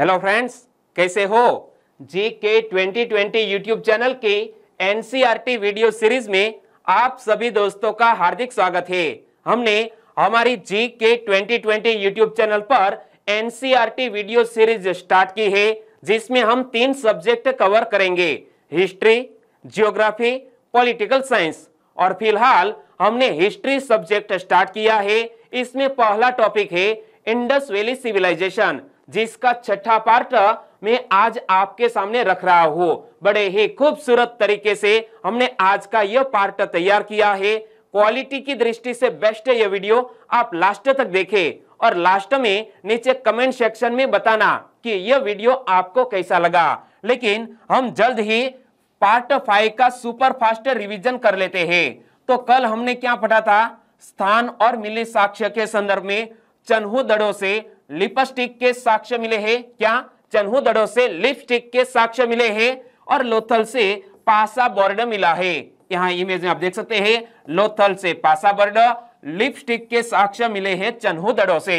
Hello friends कैसे हो G K twenty twenty YouTube channel के एनसीईआरटी वीडियो सीरीज में आप सभी दोस्तों का हार्दिक स्वागत है हमने हमारी G K twenty twenty YouTube channel पर एनसीईआरटी वीडियो सीरीज स्टार्ट की है जिसमें हम तीन सब्जेक्ट कवर करेंगे हिस्ट्री जियोग्राफी पॉलिटिकल साइंस और फिलहाल हमने हिस्ट्री सब्जेक्ट स्टार्ट किया है इसमें पहला टॉपिक है इंडस वैली सिविलाइजेशन जिसका छठा पार्ट मैं आज आपके सामने रख रहा हूँ बड़े ही खूबसूरत तरीके से हमने आज का यह पार्ट तैयार किया है क्वालिटी की दृष्टि से बेस्ट है यह वीडियो आप लास्ट तक देखें और लास्ट में नीचे कमेंट सेक्शन में बताना कि यह वीडियो आपको कैसा लगा लेकिन हम जल्द ही पार्ट फाइव का सुपर फास्ट रिवीजन कर लेते हैं तो कल हमने क्या पढ़ा था स्थान और मिली साक्ष्य के संदर्भ में चन्हू दड़ों से लिपस्टिक के साक्ष्य मिले हैं क्या चन्हू दड़ो से लिपस्टिक के साक्ष्य मिले हैं और लोथल से पासा बोर्ड मिला है यहाँ इमेज में आप देख सकते हैं लोथल से पासा बोर्ड लिपस्टिक के साक्ष्य मिले हैं चन्हू दड़ो से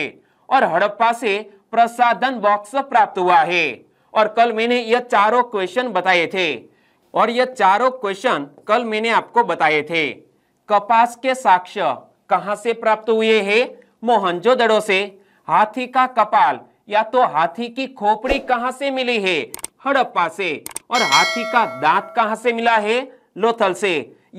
और हड़प्पा से प्रसादन बॉक्स प्राप्त हुआ है और कल मैंने यह चारों क्वेश्चन बताए थे और यह चारों क्वेश्चन कल मैंने आपको बताए थे कपास के साक्ष्य कहा से प्राप्त हुए हैं मोहनजोदड़ो से हाथी का कपाल या तो हाथी की खोपड़ी कहां से मिली है हड़प्पा से और हाथी का दांत कहां से मिला है लोथल से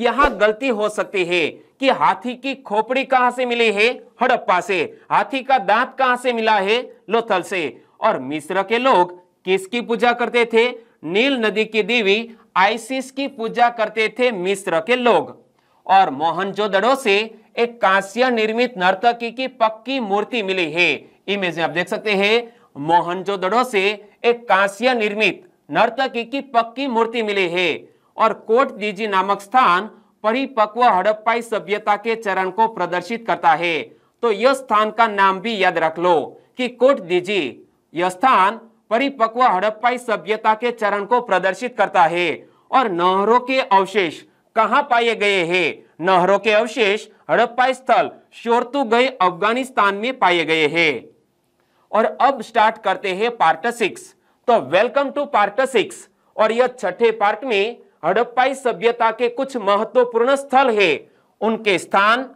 यहां गलती हो सकती है कि हाथी की खोपड़ी कहां से मिली है हड़प्पा से हाथी का दांत कहां से मिला है लोथल से और मिस्र के लोग किसकी पूजा करते थे नील नदी की देवी आइसिस की पूजा करते थे मिस्र के लोग और मोहनजोदड़ो से एक कांस्य निर्मित नर्तकी की पक्की मूर्ति मिली है इमेज में आप देख सकते हैं मोहनजोदड़ो से एक कांस्य निर्मित नर्तकी की पक्की मूर्ति मिली है और कोट दीजी नामक स्थान परिपक्व हड़प्पाई सभ्यता के चरण को प्रदर्शित करता है तो यह स्थान का नाम भी याद रख लो कि कोट दीजी यह स्थान परिपक्व हड़प्पाई सभ्यता के चरण को प्रदर्शित करता है और नहरों के अवशेष कहां पाए गए हैं नहरों के अवशेष हड़प्पा स्थल शोरतु गए अफगानिस्तान में पाए गए हैं और अब स्टार्ट करते हैं पार्ट सिक्स तो वेलकम टू पार्ट सिक्स और यह छठे पार्ट में हड़प्पाई सभ्यता के कुछ महत्वपूर्ण स्थल है उनके स्थान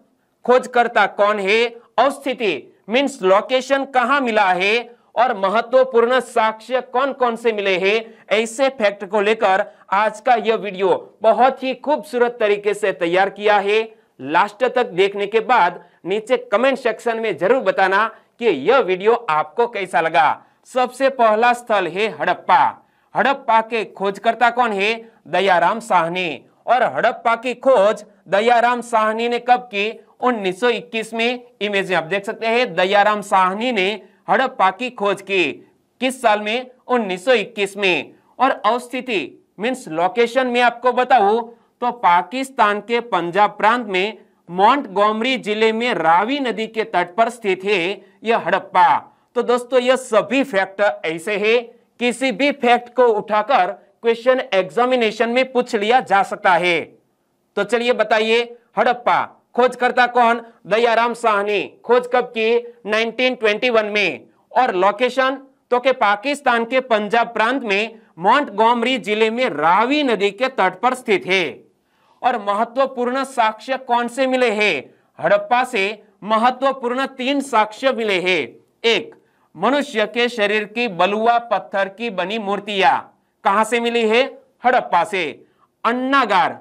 खोजकर्ता कौन है अवस्थिति मीन्स लोकेशन कहा मिला है और महत्वपूर्ण साक्ष्य कौन कौन से मिले हैं ऐसे फैक्ट को लेकर आज का यह वीडियो बहुत ही खूबसूरत तरीके से तैयार किया है लास्ट तक देखने के बाद नीचे कमेंट सेक्शन में जरूर बताना कि यह वीडियो आपको कैसा लगा सबसे पहला स्थल है हड़प्पा हड़प्पा के खोजकर्ता कौन है दयाराम साहनी और हड़प्पा की खोज दयाराम साहनी ने कब की 1921 में इमेज में आप देख सकते हैं दयाराम साहनी ने हड़प्पा की खोज की किस साल में 1921 में और अवस्थिति मीन्स लोकेशन में आपको बताऊ तो पाकिस्तान के पंजाब प्रांत में मॉन्ट जिले में रावी नदी के तट पर स्थित है यह हड़प्पा तो दोस्तों यह सभी फैक्ट ऐसे है किसी भी फैक्ट को उठाकर क्वेश्चन एग्जामिनेशन में पूछ लिया जा सकता है तो चलिए बताइए हड़प्पा खोजकर्ता कौन दयाराम साहनी खोज कब की 1921 में और लोकेशन तो के पाकिस्तान के पंजाब प्रांत में मॉन्टगोमरी जिले में रावी नदी के तट पर स्थित है और महत्वपूर्ण साक्ष्य कौन से मिले हैं हड़प्पा से महत्वपूर्ण तीन साक्ष्य मिले हैं एक मनुष्य के शरीर की बलुआ पत्थर की बनी मूर्तियां कहां से मिली है हड़प्पा से अन्नागार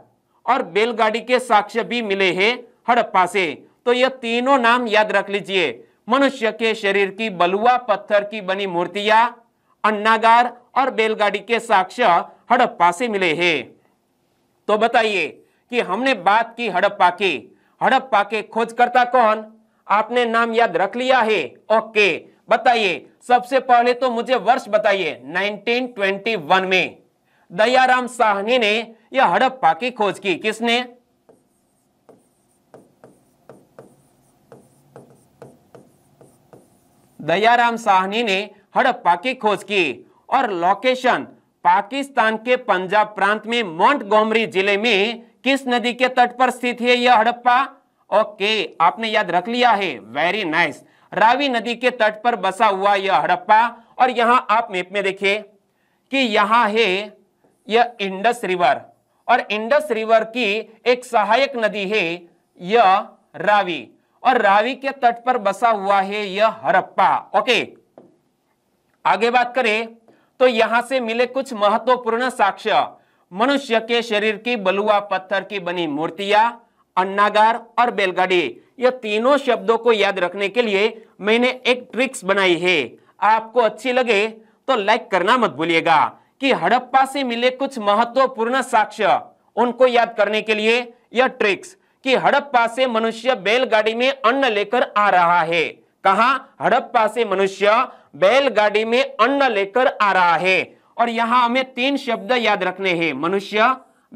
और बेलगाड़ी के साक्ष्य भी मिले हैं हड़प्पा से तो यह तीनों नाम याद रख लीजिए मनुष्य के शरीर की बलुआ पत्थर की बनी मूर्तियां अन्नागार और बैलगाड़ी के साक्ष्य हड़प्पा से मिले हैं तो बताइए कि हमने बात की हड़प्पा की हड़प्पा के खोजकर्ता कौन आपने नाम याद रख लिया है ओके बताइए सबसे पहले तो मुझे वर्ष बताइए 1921 में दयाराम साहनी ने यह हड़प्पा की खोज की किसने दयाराम साहनी ने हड़प्पा की खोज की और लोकेशन पाकिस्तान के पंजाब प्रांत में गोमरी जिले में किस नदी के तट पर स्थित है यह हड़प्पा ओके आपने याद रख लिया है वेरी नाइस रावी नदी के तट पर बसा हुआ यह हड़प्पा और यहां आप मेप में देखिए कि यहां है यह इंडस रिवर और इंडस रिवर की एक सहायक नदी है यह रावी और रावी के तट पर बसा हुआ है यह हरप्पा ओके आगे बात करें तो यहां से मिले कुछ महत्वपूर्ण साक्ष्य मनुष्य के शरीर की बलुआ पत्थर की बनी मूर्तियां अन्नागार और बैलगाड़ी ये तीनों शब्दों को याद रखने के लिए मैंने एक ट्रिक्स बनाई है आपको अच्छी लगे तो लाइक करना मत भूलिएगा कि हड़प्पा से मिले कुछ महत्वपूर्ण साक्ष्य उनको याद करने के लिए यह ट्रिक्स कि हड़प्पा से मनुष्य बैलगाड़ी में अन्न लेकर आ रहा है कहा हड़प्पा से मनुष्य बैलगाड़ी में अन्न लेकर आ रहा है और यहां हमें तीन शब्द याद रखने हैं मनुष्य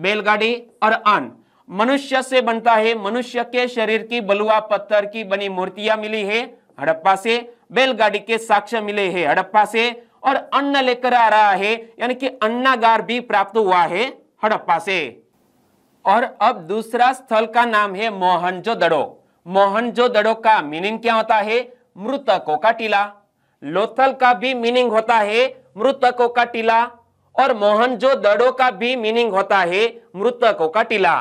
बैलगाड़ी और अन्न मनुष्य से बनता है मनुष्य के शरीर की बलुआ पत्थर की बनी मूर्तियां मिली है हड़प्पा से बैलगाड़ी के साक्ष्य मिले हैं हड़प्पा से और अन्न लेकर आ रहा है यानी कि अन्नागार भी प्राप्त हुआ है हड़प्पा से और अब दूसरा स्थल का नाम है मोहनजोदड़ो मोहनजोदड़ो का मीनिंग क्या होता है मृतकों का टीला लोथल का भी मीनिंग होता है मृतकों का टीला और मोहनजो दड़ो का भी मीनिंग होता है मृतकों का टीला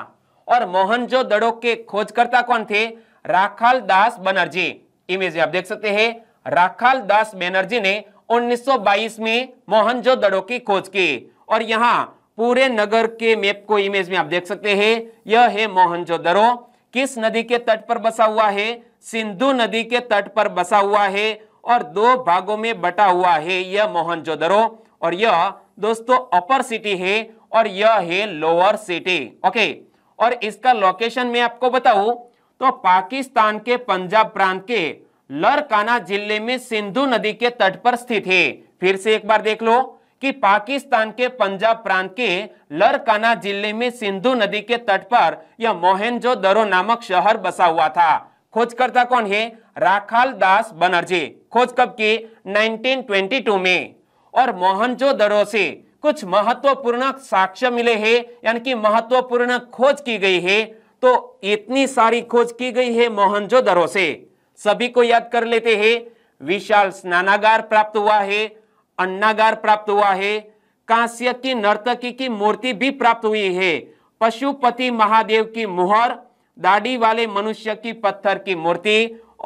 और मोहनजो दड़ो के खोजकर्ता कौन थे राखाल दास बनर्जी इमेज आप देख सकते हैं राखाल दास बनर्जी ने 1922 में मोहनजो दड़ो की खोज की और यहाँ पूरे नगर के मैप को इमेज में आप देख सकते हैं यह है मोहनजोदड़ो किस नदी के तट पर बसा हुआ है सिंधु नदी के तट पर बसा हुआ है और दो भागों में बटा हुआ है यह मोहनजोदड़ो और यह दोस्तों अपर सिटी है और यह है लोअर सिटी ओके और इसका लोकेशन मैं आपको बताऊं तो पाकिस्तान के पंजाब प्रांत के लरकाना जिले में सिंधु नदी के तट पर स्थित है फिर से एक बार देख लो कि पाकिस्तान के पंजाब प्रांत के लरकाना जिले में सिंधु नदी के तट पर यह मोहनजो दरो नामक शहर बसा हुआ था खोजकर्ता कौन है राखाल दास बनर्जी खोज कब की 1922 में और मोहनजो दरो से कुछ महत्वपूर्ण साक्ष्य मिले हैं यानी कि महत्वपूर्ण खोज की गई है तो इतनी सारी खोज की गई है मोहनजो दरो से सभी को याद कर लेते हैं विशाल स्नानागार प्राप्त हुआ है अन्नागार प्राप्त हुआ है कांस्य की नर्तकी की मूर्ति भी प्राप्त हुई है पशुपति महादेव की मुहर दाढ़ी वाले मनुष्य की पत्थर की मूर्ति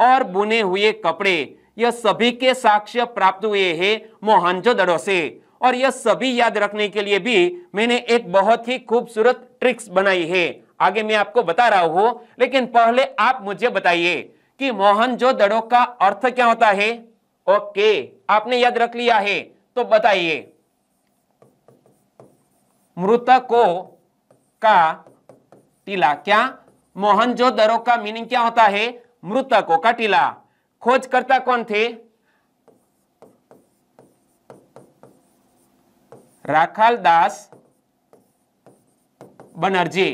और बुने हुए कपड़े यह सभी के साक्ष्य प्राप्त हुए हैं मोहनजोदड़ो से और यह सभी याद रखने के लिए भी मैंने एक बहुत ही खूबसूरत ट्रिक्स बनाई है आगे मैं आपको बता रहा हूं लेकिन पहले आप मुझे बताइए कि मोहनजोदड़ो का अर्थ क्या होता है ओके आपने याद रख लिया है तो बताइए मृतकों का टीला क्या मोहनजोदड़ो का मीनिंग क्या होता है मृतकों का टीला खोजकर्ता कौन थे राखाल दास बनर्जी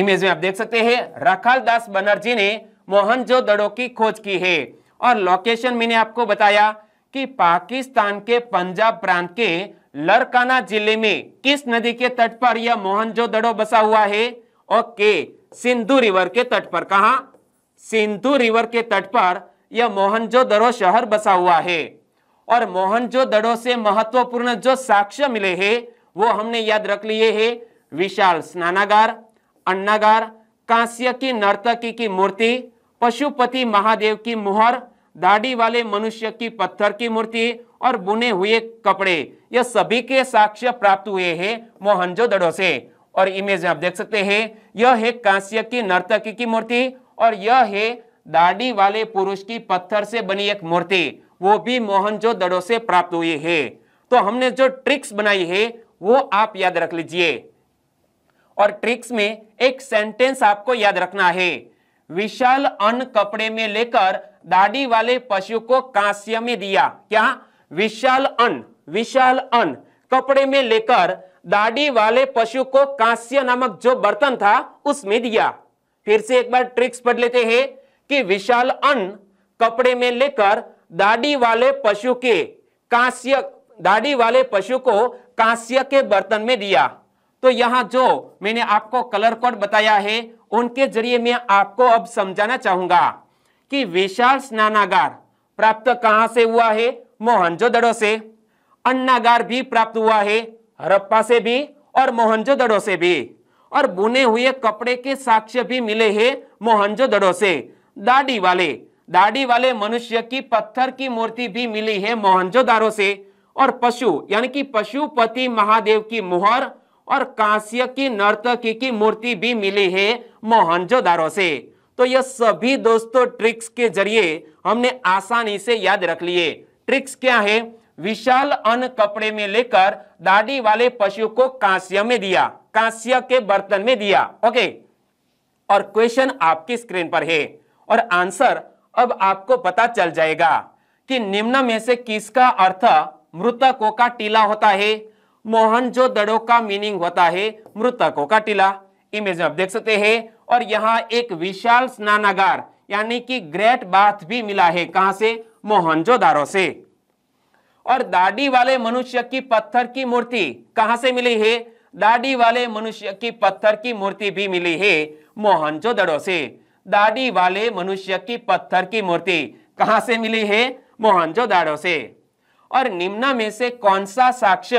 इमेज में आप देख सकते हैं राखाल दास बनर्जी ने मोहनजो दड़ो की खोज की है और लोकेशन मैंने आपको बताया कि पाकिस्तान के पंजाब प्रांत के लरकाना जिले में किस नदी के तट पर यह मोहनजो दड़ो बसा हुआ है के सिंधु रिवर के तट पर कहा सिंधु रिवर के तट पर यह मोहनजो दड़ो शहर बसा हुआ है और मोहनजो दड़ो से महत्वपूर्ण जो साक्ष्य मिले हैं वो हमने याद रख लिए है विशाल स्नानागार अन्नागार कांस्य की नर्तकी की मूर्ति पशुपति महादेव की मुहर दाढ़ी वाले मनुष्य की पत्थर की मूर्ति और बुने हुए कपड़े यह सभी के साक्ष्य प्राप्त हुए हैं मोहनजोदड़ो से और इमेज आप देख सकते हैं यह है कांस्य की नर्तकी की मूर्ति और यह है दाढ़ी वाले पुरुष की पत्थर से बनी एक मूर्ति वो भी मोहनजोदड़ो से प्राप्त हुई है तो हमने जो ट्रिक्स बनाई है वो आप याद रख लीजिए और ट्रिक्स में एक सेंटेंस आपको याद रखना है विशाल अन्न कपड़े में लेकर दाढ़ी वाले पशु को कांस्य में दिया क्या विशाल अन्न विशाल अन्न कपड़े में लेकर दाढ़ी वाले पशु को कांस्य नामक जो बर्तन था उसमें दिया फिर से एक बार ट्रिक्स पढ़ लेते हैं कि विशाल अन्न कपड़े में लेकर दाढ़ी वाले पशु के कांस्य दाढ़ी वाले पशु को कांस्य के बर्तन में दिया तो यहां जो मैंने आपको कलर कोड बताया है उनके जरिए मैं आपको अब समझाना चाहूंगा कि विशाल स्नानागार प्राप्त कहां से हुआ है मोहनजोदड़ो से अन्नागार भी प्राप्त हुआ है हरप्पा से भी और मोहनजोदड़ो से भी और बुने हुए कपड़े के साक्ष्य भी मिले हैं मोहनजोदड़ो से दाढ़ी वाले दाढ़ी वाले मनुष्य की पत्थर की मूर्ति भी मिली है मोहनजोदारो से और पशु यानी कि पशुपति महादेव की मुहर और कांस्य की नर्तकी की मूर्ति भी मिली है मोहनजोदारो से तो यह सभी दोस्तों ट्रिक्स के जरिए हमने आसानी से याद रख लिए ट्रिक्स क्या है विशाल अन्न कपड़े में लेकर दाढ़ी वाले पशु को कांस्य में दिया कांस्य के बर्तन में दिया ओके और क्वेश्चन आपकी स्क्रीन पर है और आंसर अब आपको पता चल जाएगा कि निम्न में से किसका अर्थ मृतकों का टीला होता है मोहनजो दड़ो का मीनिंग होता है मृतकों का टीला इमेज आप देख सकते हैं और यहाँ एक विशाल स्नानागार यानी कि ग्रेट बाथ भी मिला है कहां से मोहनजोदारो से और दाढ़ी वाले मनुष्य की पत्थर की मूर्ति कहां से मिली है दाढ़ी वाले मनुष्य की पत्थर की मूर्ति भी मिली है मोहनजोदड़ो से दाढ़ी वाले मनुष्य की पत्थर की मूर्ति कहां से मिली है मोहनजोदाड़ो से और निम्न में से कौन सा साक्ष्य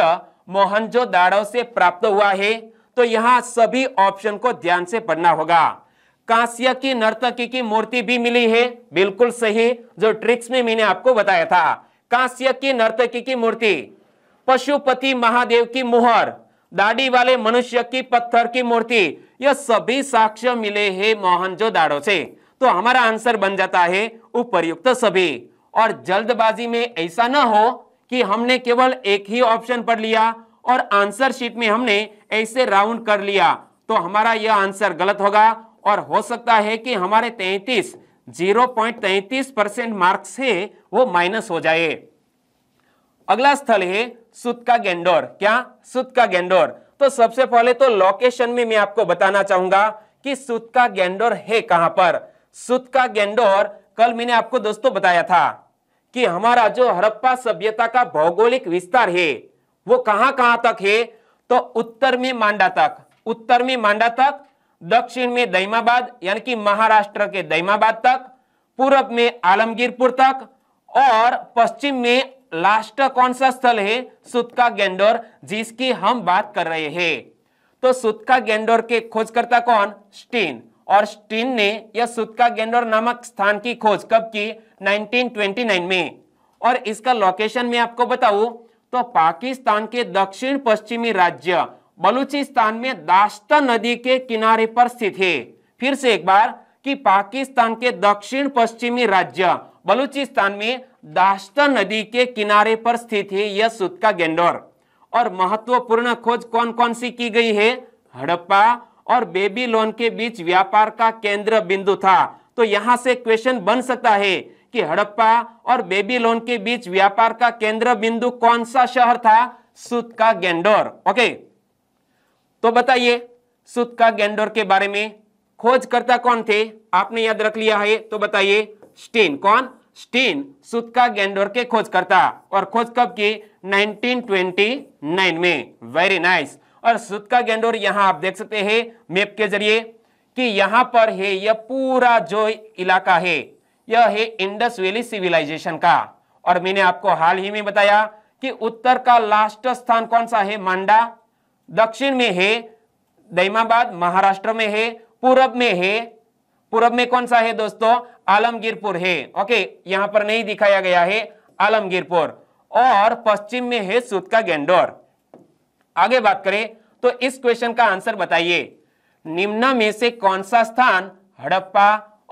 मोहनजो दाड़ो से प्राप्त हुआ है तो यहाँ सभी ऑप्शन को ध्यान से पढ़ना होगा कांस्य की नर्तकी की मूर्ति भी मिली है बिल्कुल सही जो ट्रिक्स में मैंने आपको बताया था कांस्य की नर्तकी की मूर्ति पशुपति महादेव की मुहर दाढ़ी वाले मनुष्य की पत्थर की मूर्ति यह सभी साक्ष्य मिले हैं मोहनजो दाड़ो से तो हमारा आंसर बन जाता है उपर्युक्त सभी और जल्दबाजी में ऐसा ना हो कि हमने केवल एक ही ऑप्शन पढ़ लिया और आंसर शीट में हमने ऐसे राउंड कर लिया तो हमारा यह आंसर गलत होगा और हो सकता है कि हमारे तैतीस जीरो पॉइंट तैतीस परसेंट मार्क्स है वो माइनस हो जाए अगला स्थल है सुत का गेंडोर क्या सुत का गेंडोर तो सबसे पहले तो लोकेशन में मैं आपको बताना चाहूंगा कि सुत का गेंडोर है कहां पर सुत का गेंडोर कल मैंने आपको दोस्तों बताया था कि हमारा जो हड़प्पा सभ्यता का भौगोलिक विस्तार है वो कहां कहां तक है तो उत्तर में मांडा तक उत्तर में मांडा तक दक्षिण में दईमाबाद यानी कि महाराष्ट्र के दैमाबाद तक पूर्व में आलमगीरपुर तक और पश्चिम में लास्ट कौन सा स्थल है सुतका गेंडोर जिसकी हम बात कर रहे हैं तो सुतका गेंडोर के खोजकर्ता कौन स्टीन और स्टीन ने यह सुतका गेंडोर नामक स्थान की खोज कब की 1929 में और इसका लोकेशन में आपको बताऊ तो पाकिस्तान के दक्षिण पश्चिमी राज्य बलूचिस्तान में दाश्ता नदी के किनारे पर स्थित है फिर से एक बार कि पाकिस्तान के दक्षिण पश्चिमी राज्य बलूचिस्तान में दाश्ता नदी के किनारे पर स्थित है यह सुतका गेंडोर और महत्वपूर्ण खोज कौन कौन सी की गई है हड़प्पा और बेबी लोन के बीच व्यापार का केंद्र बिंदु था तो यहाँ से क्वेश्चन बन सकता है कि हड़प्पा और बेबी लोन के बीच व्यापार का केंद्र बिंदु कौन सा शहर था सुत का गेंडोर ओके तो बताइए सुत का गेंडोर के बारे में खोजकर्ता कौन थे आपने याद रख लिया है तो बताइए स्टीन कौन स्टीन सुत का गेंडोर के खोजकर्ता और खोज कब की 1929 में वेरी नाइस nice. और सुत का गेंडोर यहाँ आप देख सकते हैं मैप के जरिए कि यहाँ पर है यह पूरा जो इलाका है यह है इंडस वैली सिविलाइजेशन का और मैंने आपको हाल ही में बताया कि उत्तर का लास्ट स्थान कौन सा है मांडा दक्षिण में है दैमाबाद महाराष्ट्र में है पूरब में है पूरब में कौन सा है दोस्तों आलमगीरपुर है ओके यहाँ पर नहीं दिखाया गया है आलमगीरपुर और पश्चिम में है सुत का गेंडोर आगे बात करें तो इस क्वेश्चन का आंसर बताइए निम्न में से कौन सा स्थान हड़प्पा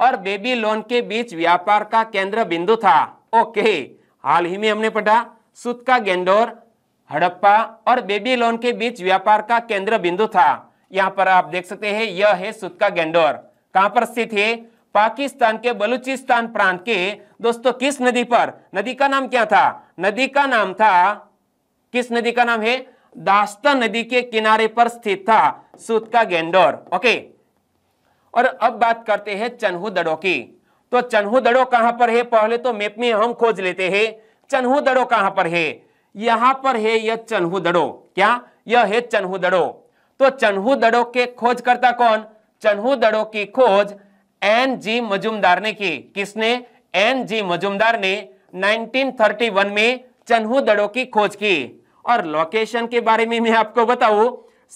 और बेबी लोन के बीच व्यापार का केंद्र बिंदु था ओके हाल ही में हमने पढ़ा सुत का गेंडोर हड़प्पा और बेबी लोन के बीच व्यापार का केंद्र बिंदु था यहाँ पर आप देख सकते हैं यह है सुत का गेंडोर कहां पर स्थित है पाकिस्तान के बलूचिस्तान प्रांत के दोस्तों किस नदी पर नदी का नाम क्या था नदी का नाम था किस नदी का नाम है दास्ता नदी के किनारे पर स्थित था सूत का गेंडोर ओके और अब बात करते हैं चन्हू दड़ो की तो चन्हू दड़ो कहां पर है पहले तो मैप में हम खोज लेते हैं चन्हू दड़ो कहां पर है यहां पर है यह चन्हू दड़ो क्या यह है चन्हू दड़ो तो चन्हू दड़ो के खोजकर्ता कौन चन्हू दड़ो की खोज एन जी मजुमदार ने की किसने एन जी मजुमदार ने 1931 में चन्हू दड़ो की खोज की और लोकेशन के बारे में मैं आपको बताऊं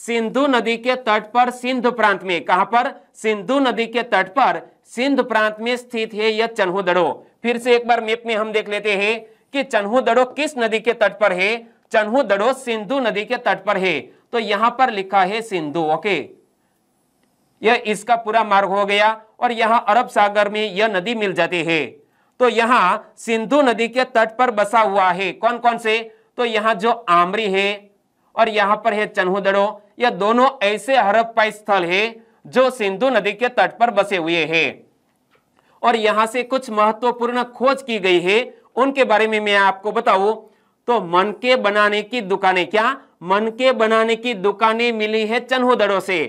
सिंधु नदी के तट पर सिंधु प्रांत में कहां पर सिंधु नदी के तट पर सिंधु प्रांत में स्थित है यह चन्हुदड़ो दड़ो फिर से एक बार मैप में हम देख लेते हैं कि चन्हुदड़ो किस नदी के तट पर है चन्हुदड़ो सिंधु नदी के तट पर है तो यहां पर लिखा है सिंधु ओके यह इसका पूरा मार्ग हो गया और यहां अरब सागर में यह नदी मिल जाती है तो यहां सिंधु नदी के तट पर बसा हुआ है कौन कौन से तो यहाँ जो आमरी है और यहाँ पर है चन्हुदड़ो यह दोनों ऐसे हरप्पा स्थल है जो सिंधु नदी के तट पर बसे हुए हैं और यहाँ से कुछ महत्वपूर्ण खोज की गई है उनके बारे में मैं आपको बताऊं तो मन के बनाने की दुकानें क्या मन के बनाने की दुकानें मिली है चन्हुदड़ो से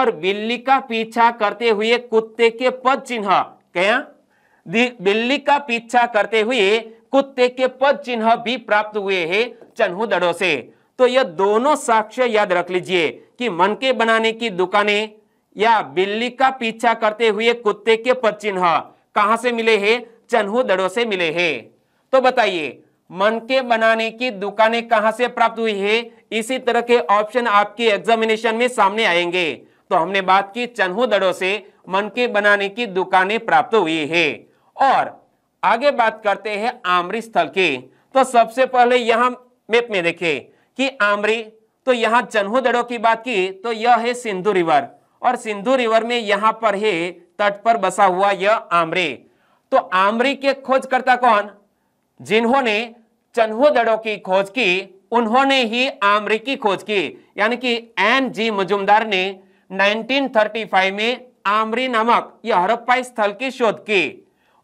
और बिल्ली का पीछा करते हुए कुत्ते के पद चिन्ह क्या बिल्ली का पीछा करते हुए कुत्ते के पद चिन्ह भी प्राप्त हुए हैं चन्हू दड़ो से तो यह दोनों साक्ष्य याद रख लीजिए कि मन के बनाने की दुकानें या बिल्ली का पीछा करते हुए कुत्ते के पद चिन्ह कहां से मिले हैं चन्हू दड़ो से मिले हैं तो बताइए मन के बनाने की दुकानें कहां से प्राप्त हुई है इसी तरह के ऑप्शन आपके एग्जामिनेशन में सामने आएंगे तो हमने बात की चन्हू दड़ो से मन के बनाने की दुकानें प्राप्त हुई है और आगे बात करते हैं आमरी स्थल की तो सबसे पहले यहां मैप में देखे कि आमरी तो यहां चन्होदड़ो की बात की तो यह है सिंधु रिवर और सिंधु रिवर में यहां पर है तट पर बसा हुआ यह आमरी तो आमरी के खोजकर्ता कौन जिन्होंने चन्होदड़ो की खोज की उन्होंने ही आमरी की खोज की यानी कि एन जी मजुमदार ने 1935 में आमरी नामक यह हरप्पा स्थल की शोध की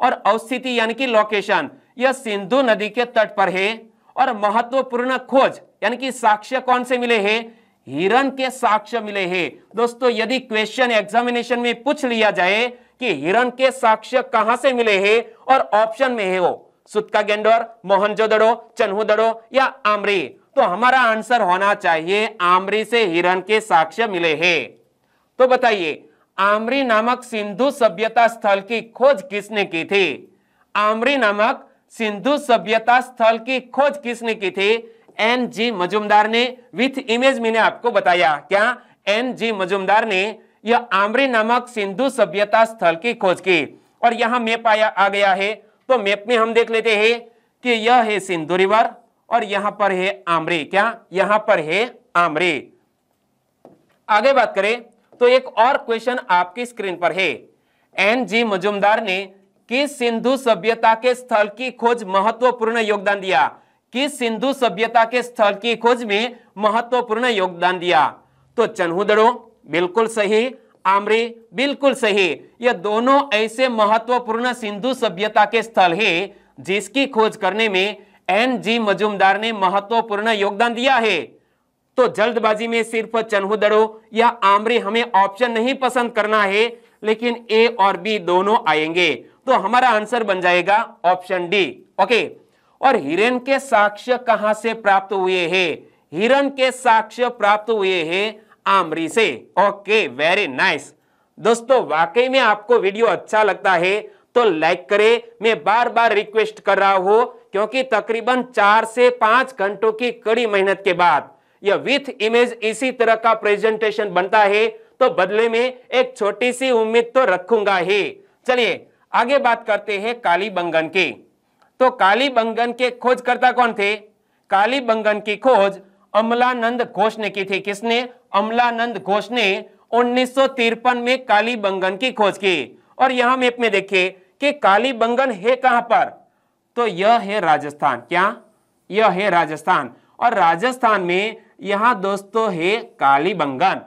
और अवस्थिति यानी कि लोकेशन यह सिंधु नदी के तट पर है और महत्वपूर्ण खोज यानी कि साक्ष्य कौन से मिले हैं हिरण के साक्ष्य मिले हैं दोस्तों यदि क्वेश्चन एग्जामिनेशन में पूछ लिया जाए कि हिरण के साक्ष्य कहां से मिले हैं और ऑप्शन में है वो सुतका गेंडोर मोहनजोदड़ो चन्हुदड़ो या आमरी तो हमारा आंसर होना चाहिए आमरी से हिरण के साक्ष्य मिले हैं तो बताइए आमरी नामक सिंधु सभ्यता स्थल की खोज किसने की थी आमरी नामक सिंधु सभ्यता स्थल की खोज किसने की थी एन जी मजुमदार ने विथ इमेज मैंने आपको बताया क्या एन जी मजुमदार ने यह आमरी नामक सिंधु सभ्यता स्थल की खोज की और यहां मैप आया आ गया है तो मैप में हम देख लेते हैं कि यह है सिंधु रिवर और यहां पर है आमरी क्या यहां पर है आमरी आगे बात करें तो एक और क्वेश्चन आपकी स्क्रीन पर है एन जी मजुमदार ने किस सिंधु सभ्यता के स्थल की खोज महत्वपूर्ण योगदान दिया किस सिंधु सभ्यता के स्थल की खोज में महत्वपूर्ण योगदान दिया तो चन्हुदड़ो बिल्कुल सही आमरी बिल्कुल सही ये दोनों ऐसे महत्वपूर्ण सिंधु सभ्यता के स्थल है जिसकी खोज करने में एन जी मजुमदार ने महत्वपूर्ण योगदान दिया है तो जल्दबाजी में सिर्फ चन्हुदड़ो या आमरे हमें ऑप्शन नहीं पसंद करना है लेकिन ए और बी दोनों आएंगे तो हमारा आंसर बन जाएगा ऑप्शन डी ओके और हिरण के साक्ष्य कहां से प्राप्त हुए हैं हिरण के साक्ष्य प्राप्त हुए हैं आमरी से ओके वेरी नाइस दोस्तों वाकई में आपको वीडियो अच्छा लगता है तो लाइक करें मैं बार बार रिक्वेस्ट कर रहा हूं क्योंकि तकरीबन चार से पांच घंटों की कड़ी मेहनत के बाद या विथ इमेज इसी तरह का प्रेजेंटेशन बनता है तो बदले में एक छोटी सी उम्मीद तो रखूंगा ही चलिए आगे बात करते हैं काली बंगन की तो काली बंगन के खोजकर्ता कौन थे काली बंगन की खोज अमलानंद घोष ने की थी किसने अमलानंद घोष ने उन्नीस में काली बंगन की खोज की और यहां मैप में देखिए कि काली बंगन है कहां पर तो यह है राजस्थान क्या यह है राजस्थान और राजस्थान में यहाँ दोस्तों है कालीबंगन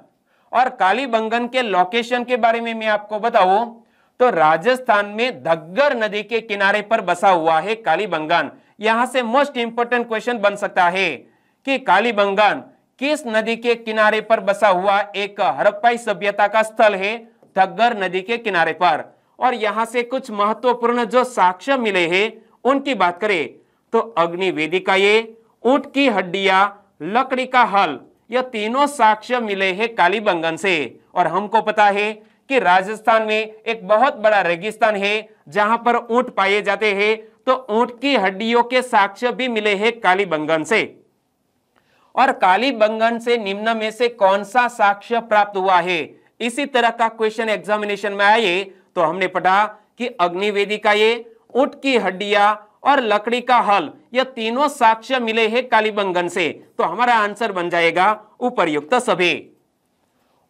और कालीबंगन के लोकेशन के बारे में मैं आपको बताऊं तो राजस्थान में धग्गर नदी के किनारे पर बसा हुआ है कालीबंगन यहां से मोस्ट इंपोर्टेंट क्वेश्चन बन सकता है कि कालीबंगन किस नदी के किनारे पर बसा हुआ एक हरप्पाई सभ्यता का स्थल है धग्गर नदी के किनारे पर और यहां से कुछ महत्वपूर्ण जो साक्ष्य मिले हैं उनकी बात करें तो अग्निवेदिका ये ऊंट की हड्डियां लकड़ी का हल यह तीनों साक्ष्य मिले हैं कालीबंगन से और हमको पता है कि राजस्थान में एक बहुत बड़ा रेगिस्तान है जहां पर ऊंट पाए जाते हैं तो ऊंट की हड्डियों के साक्ष्य भी मिले हैं कालीबंगन से और कालीबंगन से निम्न में से कौन सा साक्ष्य प्राप्त हुआ है इसी तरह का क्वेश्चन एग्जामिनेशन में आए तो हमने पढ़ा कि अग्निवेदी का ये ऊंट की हड्डियां और लकड़ी का हल यह तीनों साक्ष्य मिले हैं कालीबंगन से तो हमारा आंसर बन जाएगा उपरयुक्त सभी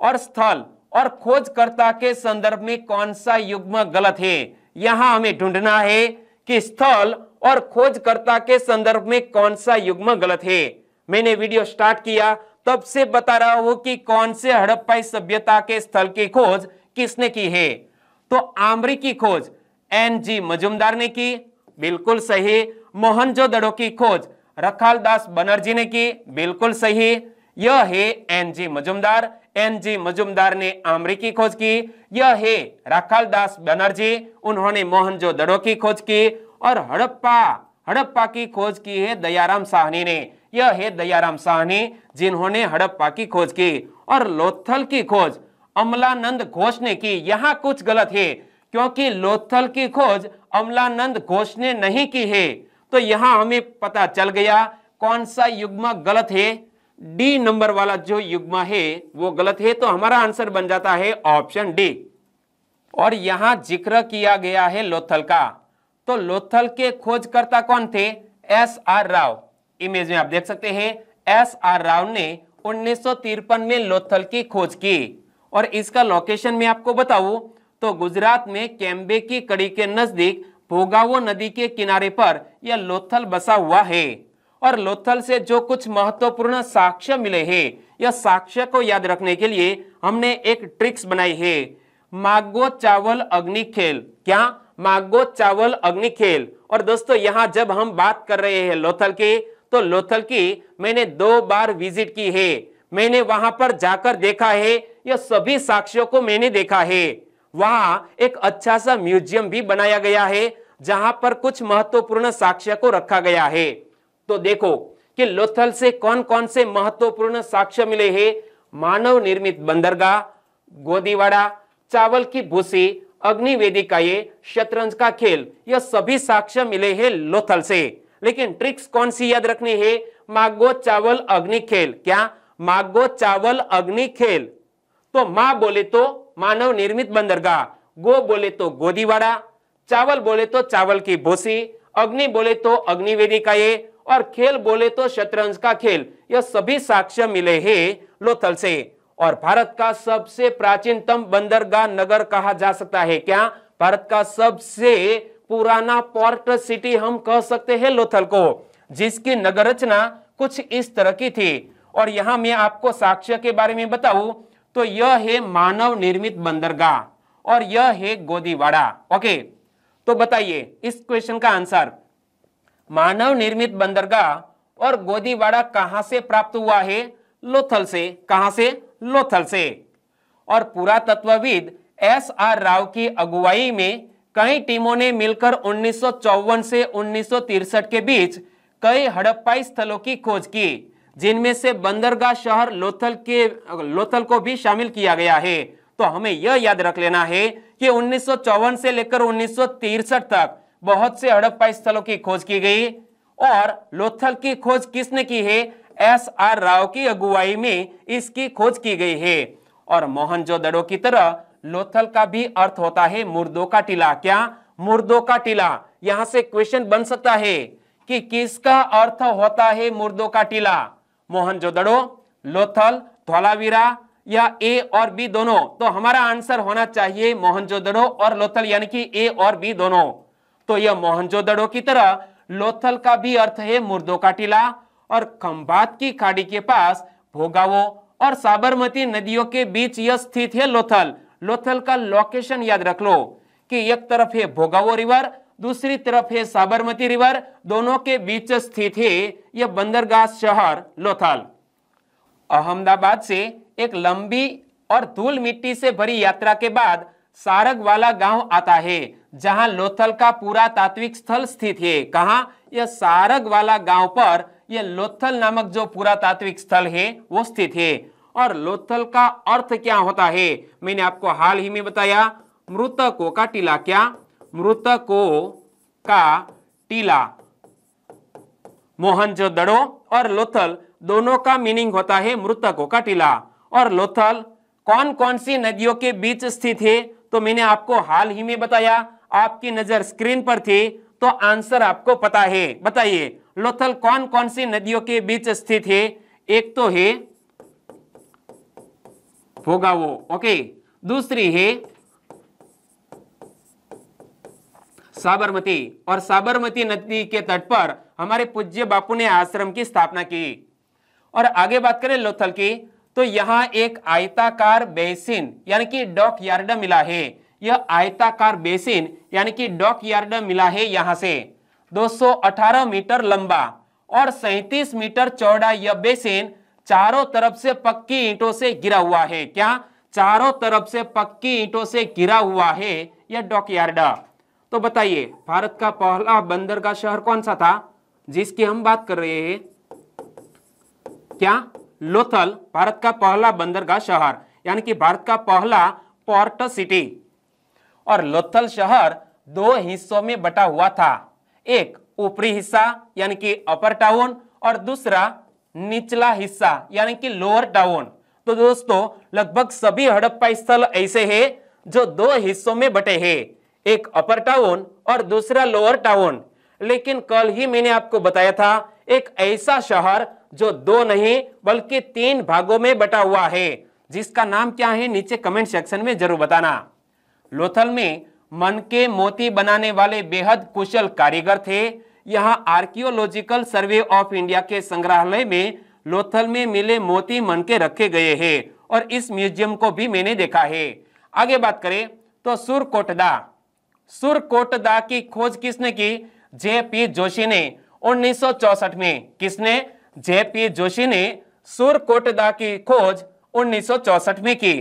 और स्थल और खोजकर्ता के संदर्भ में कौन सा युग्म गलत है यहां हमें ढूंढना है कि स्थल और खोजकर्ता के संदर्भ में कौन सा युग्म गलत है मैंने वीडियो स्टार्ट किया तब से बता रहा हूं कि कौन से हड़प्पाई सभ्यता के स्थल की खोज किसने की है तो आमरी की खोज एन जी मजुमदार ने की बिल्कुल सही मोहनजोदड़ो की खोज रखाल दास बनर्जी ने की बिल्कुल सही यह है N G Majumdar N G Majumdar ने आमरी की खोज की यह है राखाल दास बनर्जी उन्होंने मोहनजो दड़ो की खोज की और हड़प्पा हड़प्पा की खोज की है दयाराम साहनी ने यह है दयाराम साहनी जिन्होंने हड़प्पा की खोज की और लोथल की खोज अमलानंद घोष ने की यहाँ कुछ गलत है क्योंकि लोथल की खोज अमलानंद घोष ने नहीं की है तो यहां हमें पता चल गया कौन सा युग्मा गलत है डी नंबर वाला जो युग्मा है वो गलत है तो हमारा आंसर बन जाता है ऑप्शन डी और यहां जिक्र किया गया है लोथल का तो लोथल के खोजकर्ता कौन थे एस आर राव इमेज में आप देख सकते हैं एस आर राव ने उन्नीस में लोथल की खोज की और इसका लोकेशन में आपको बताऊं तो गुजरात में कैम्बे की कड़ी के नजदीक भोगावो नदी के किनारे पर यह लोथल बसा हुआ है और लोथल से जो कुछ महत्वपूर्ण साक्ष्य मिले हैं यह साक्ष्य को याद रखने के लिए हमने एक ट्रिक्स बनाई है मागो चावल अग्नि खेल क्या मागो चावल अग्नि खेल और दोस्तों यहाँ जब हम बात कर रहे हैं लोथल की तो लोथल की मैंने दो बार विजिट की है मैंने वहां पर जाकर देखा है यह सभी साक्ष्यों को मैंने देखा है वहां एक अच्छा सा म्यूजियम भी बनाया गया है जहां पर कुछ महत्वपूर्ण साक्ष्य को रखा गया है तो देखो कि लोथल से कौन कौन से महत्वपूर्ण साक्ष्य मिले हैं मानव निर्मित बंदरगाह गोदीवाड़ा चावल की भूसी का ये शतरंज का खेल यह सभी साक्ष्य मिले हैं लोथल से लेकिन ट्रिक्स कौन सी याद रखनी है मागो चावल अग्नि खेल क्या मागो चावल अग्नि खेल तो माँ बोले तो मानव निर्मित बंदरगाह गो बोले तो गोदीवाड़ा चावल बोले तो चावल की भूसी अग्नि बोले तो अग्निवेदी का ये और खेल बोले तो शतरंज का खेल यह सभी साक्ष्य मिले हैं लोथल से और भारत का सबसे प्राचीनतम बंदरगाह नगर कहा जा सकता है क्या भारत का सबसे पुराना पोर्ट सिटी हम कह सकते हैं लोथल को जिसकी नगर रचना कुछ इस तरह की थी और यहां मैं आपको साक्ष्य के बारे में बताऊं तो यह है मानव निर्मित बंदरगाह और यह है गोदीवाड़ा ओके तो बताइए इस क्वेश्चन का आंसर मानव निर्मित बंदरगाह और गोदीवाड़ा कहां से प्राप्त हुआ है लोथल से कहां से लोथल से और पुरातत्वविद एस आर राव की अगुवाई में कई टीमों ने मिलकर उन्नीस से उन्नीस के बीच कई हड़प्पाई स्थलों की खोज की जिनमें से बंदरगाह शहर लोथल के लोथल को भी शामिल किया गया है तो हमें यह याद रख लेना है कि उन्नीस से लेकर उन्नीस तक बहुत से हड़प्पा स्थलों की खोज की गई और लोथल की खोज किसने की है एस आर राव की अगुवाई में इसकी खोज की गई है और मोहनजोदड़ो की तरह लोथल का भी अर्थ होता है मुर्दों का टीला क्या मुर्दों का टीला यहां से क्वेश्चन बन सकता है कि किसका अर्थ होता है मुर्दों का टीला मोहनजोदड़ो लोथल धोलावीरा या ए और बी दोनों तो हमारा आंसर होना चाहिए मोहनजोदड़ो और लोथल यानी कि ए और बी दोनों तो यह मोहनजोदड़ो की तरह लोथल का भी अर्थ है मुर्दों का टीला और खंभात की खाड़ी के पास भोगावो और साबरमती नदियों के बीच यह स्थित है लोथल लोथल का लोकेशन याद रख लो कि एक तरफ है भोगावो रिवर दूसरी तरफ है साबरमती रिवर दोनों के बीच स्थित है यह बंदरगाह शहर लोथाल अहमदाबाद से एक लंबी और धूल मिट्टी से भरी यात्रा के बाद सारग वाला गांव आता है जहां लोथल का पूरा तात्विक स्थल स्थित है कहा यह सारग वाला गांव पर यह लोथल नामक जो पूरा तात्विक स्थल है वो स्थित है और लोथल का अर्थ क्या होता है मैंने आपको हाल ही में बताया मृतकों का टीला क्या मृतकों का टीला मोहनजोदड़ो और लोथल दोनों का मीनिंग होता है मृतकों का टीला और लोथल कौन कौन सी नदियों के बीच स्थित है तो मैंने आपको हाल ही में बताया आपकी नजर स्क्रीन पर थी तो आंसर आपको पता है बताइए लोथल कौन कौन सी नदियों के बीच स्थित है एक तो है भोगावो ओके दूसरी है साबरमती और साबरमती नदी के तट पर हमारे पूज्य बापू ने आश्रम की स्थापना की और आगे बात करें लोथल की तो यहाँ एक आयताकार बेसिन यानी कि डॉक यार्ड मिला है यह आयताकार बेसिन यानी कि डॉक यार्ड मिला है यहाँ से 218 मीटर लंबा और 37 मीटर चौड़ा यह बेसिन चारों तरफ से पक्की ईंटों से गिरा हुआ है क्या चारों तरफ से पक्की ईंटों से गिरा हुआ है यह डॉक यार्ड तो बताइए भारत का पहला बंदरगाह शहर कौन सा था जिसकी हम बात कर रहे हैं क्या लोथल भारत का पहला बंदरगाह शहर यानी कि भारत का पहला पोर्ट सिटी और लोथल शहर दो हिस्सों में बटा हुआ था एक ऊपरी हिस्सा यानी कि अपर टाउन और दूसरा निचला हिस्सा यानी कि लोअर टाउन तो दोस्तों लगभग सभी हड़प्पा स्थल ऐसे हैं जो दो हिस्सों में बटे हैं एक अपर टाउन और दूसरा लोअर टाउन लेकिन कल ही मैंने आपको बताया था एक ऐसा शहर जो दो नहीं बल्कि तीन भागों में बटा हुआ है जिसका नाम क्या है नीचे कमेंट सेक्शन में जरूर बताना लोथल में मन के मोती बनाने वाले बेहद कुशल कारीगर थे यहाँ आर्कियोलॉजिकल सर्वे ऑफ इंडिया के संग्रहालय में लोथल में मिले मोती मन के रखे गए हैं और इस म्यूजियम को भी मैंने देखा है आगे बात करें तो सुरकोटदा सुरकोटदा की खोज किसने की जेपी जोशी ने 1964 में किसने जेपी जोशी ने सुरकोटदा की खोज 1964 में की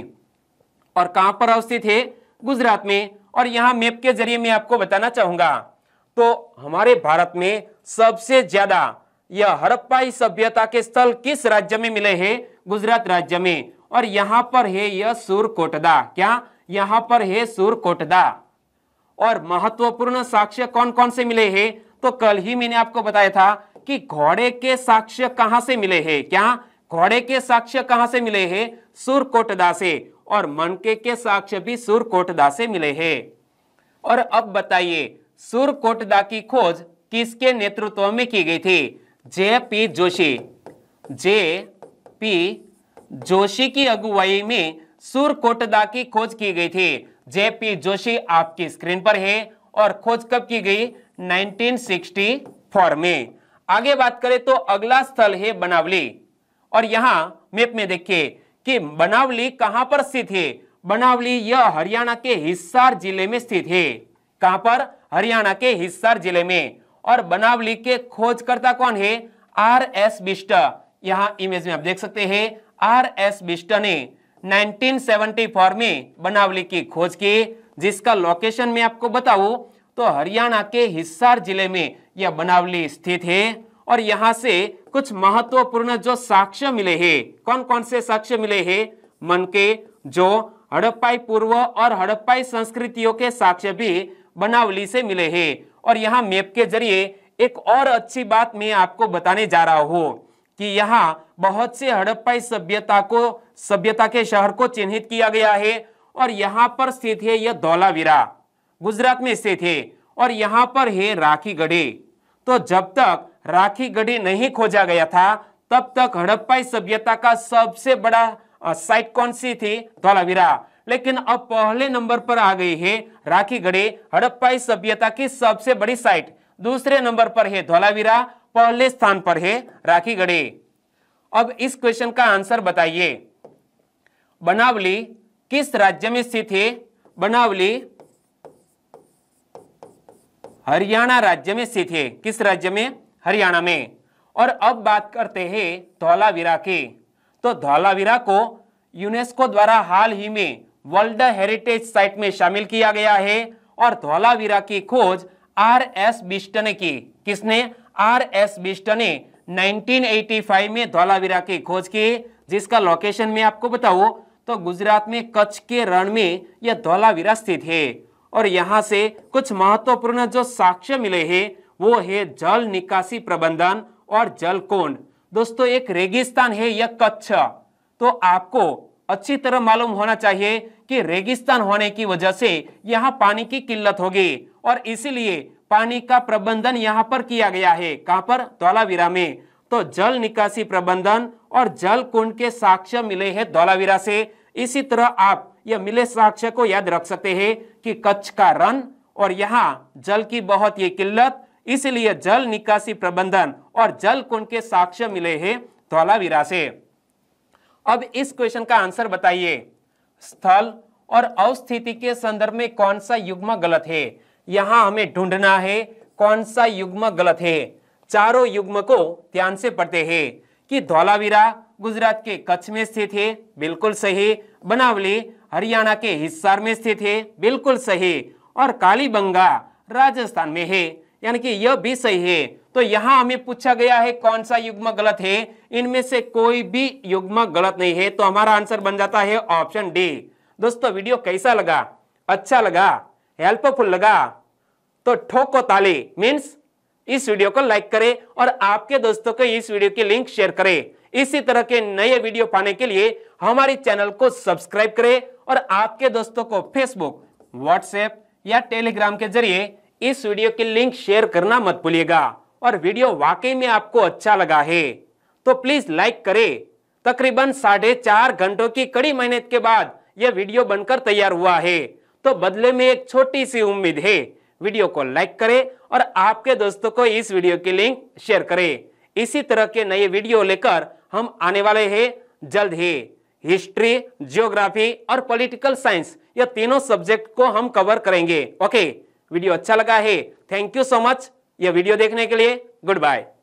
और कहां पर अवस्थित है गुजरात में और यहां मैप के जरिए मैं आपको बताना चाहूंगा तो हमारे भारत में सबसे ज्यादा यह हड़प्पाई सभ्यता के स्थल किस राज्य में मिले हैं गुजरात राज्य में और यहां पर है यह सुरकोटदा क्या यहां पर है सुरकोटदा और महत्वपूर्ण साक्ष्य कौन कौन से मिले हैं तो कल ही मैंने आपको बताया था कि घोड़े के साक्ष्य कहां से मिले हैं क्या घोड़े के साक्ष्य कहा से मिले हैं सुरकोटदा से और मनके के साक्ष्य भी सुरकोटदा से मिले हैं और अब बताइए सुरकोटदा की खोज किसके नेतृत्व में की गई थी J P Joshi J P Joshi की अगुवाई में सुरकोटदा की खोज की गई थी जेपी जोशी आपकी स्क्रीन पर है और खोज कब की गई 1964 में आगे बात करें तो अगला स्थल है बनावली और यहां मैप में देखिए कि बनावली कहां पर स्थित है बनावली यह हरियाणा के हिस्सार जिले में स्थित है कहां पर हरियाणा के हिस्सार जिले में और बनावली के खोजकर्ता कौन है आर एस बिस्टा यहाँ इमेज में आप देख सकते हैं आर एस बिस्टा ने 1974 में बनावली की खोज की जिसका लोकेशन मैं आपको बताऊं तो हरियाणा के हिस्सार जिले में यह बनावली स्थित है और यहाँ से कुछ महत्वपूर्ण जो साक्ष्य मिले हैं कौन कौन से साक्ष्य मिले हैं मन के जो हड़प्पाई पूर्व और हड़प्पाई संस्कृतियों के साक्ष्य भी बनावली से मिले हैं और यहाँ मैप के जरिए एक और अच्छी बात मैं आपको बताने जा रहा हूँ कि यहाँ बहुत से हड़प्पाई सभ्यता को सभ्यता के शहर को चिन्हित किया गया है और यहाँ पर स्थित है यह धौलावीरा गुजरात में स्थित है और यहाँ पर है राखी गढ़ी तो जब तक राखी गढ़ी नहीं खोजा गया था तब तक हड़प्पाई सभ्यता का सबसे बड़ा साइट कौन सी थी धौलावीरा लेकिन अब पहले नंबर पर आ गई है राखी गढ़ी हड़प्पाई सभ्यता की सबसे बड़ी साइट दूसरे नंबर पर है धौलावीरा पहले स्थान पर है राखी गढ़ी अब इस क्वेश्चन का आंसर बताइए बनावली किस राज्य में स्थित है बनावली हरियाणा राज्य में स्थित है किस राज्य में हरियाणा में और अब बात करते हैं धौलावीरा की तो धौलावीरा को यूनेस्को द्वारा हाल ही में वर्ल्ड हेरिटेज साइट में शामिल किया गया है और धौलावीरा की खोज आर एस बिस्ट ने की किसने आर एस बिस्ट ने 1985 में धौलावीरा की खोज की जिसका लोकेशन में आपको बताऊ तो गुजरात में कच्छ के रण में यह धौलावीरा स्थित है और यहाँ से कुछ महत्वपूर्ण जो साक्ष्य मिले हैं वो है जल निकासी प्रबंधन और जल कोण दोस्तों एक रेगिस्तान है यह कच्छ तो आपको अच्छी तरह मालूम होना चाहिए कि रेगिस्तान होने की वजह से यहाँ पानी की किल्लत होगी और इसीलिए पानी का प्रबंधन यहाँ पर किया गया है कहाँ पर धौलावीरा में तो जल निकासी प्रबंधन और जल कुंड के साक्ष्य मिले हैं धौलावीरा से इसी तरह आप यह मिले साक्ष्य को याद रख सकते हैं कि कच्छ का रन और यहाँ जल की बहुत ये किल्लत इसलिए जल निकासी प्रबंधन और जल कुंड के साक्ष्य मिले हैं धौलावीरा से अब इस क्वेश्चन का आंसर बताइए स्थल और अवस्थिति के संदर्भ में कौन सा युग्म गलत है यहां हमें ढूंढना है कौन सा युग्म गलत है चारों युग्म को ध्यान से पढ़ते हैं कि धौलावीरा गुजरात के कच्छ में स्थित है बिल्कुल सही बनावली हरियाणा के हिस्सार में स्थित है बिल्कुल सही और कालीबंगा राजस्थान में है यानी कि यह भी सही है तो यहाँ हमें पूछा गया है कौन सा युग्म गलत है इनमें से कोई भी युग्म गलत नहीं है तो हमारा आंसर बन जाता है ऑप्शन डी दोस्तों वीडियो कैसा लगा अच्छा लगा हेल्पफुल लगा तो ठोको ताली मीन्स इस वीडियो को लाइक करें और आपके दोस्तों को इस वीडियो की लिंक शेयर करें इसी तरह के नए वीडियो पाने के लिए हमारे चैनल को सब्सक्राइब करें और आपके दोस्तों को फेसबुक व्हाट्सएप या टेलीग्राम के जरिए इस वीडियो की लिंक शेयर करना मत भूलिएगा और वीडियो वाकई में आपको अच्छा लगा है तो प्लीज लाइक करे तकरीबन साढ़े चार घंटों की कड़ी मेहनत के बाद यह वीडियो बनकर तैयार हुआ है तो बदले में एक छोटी सी उम्मीद है वीडियो को लाइक करें और आपके दोस्तों को इस वीडियो की लिंक शेयर करें इसी तरह के नए वीडियो लेकर हम आने वाले हैं जल्द ही हिस्ट्री जियोग्राफी और पॉलिटिकल साइंस ये तीनों सब्जेक्ट को हम कवर करेंगे ओके वीडियो अच्छा लगा है थैंक यू सो मच यह वीडियो देखने के लिए गुड बाय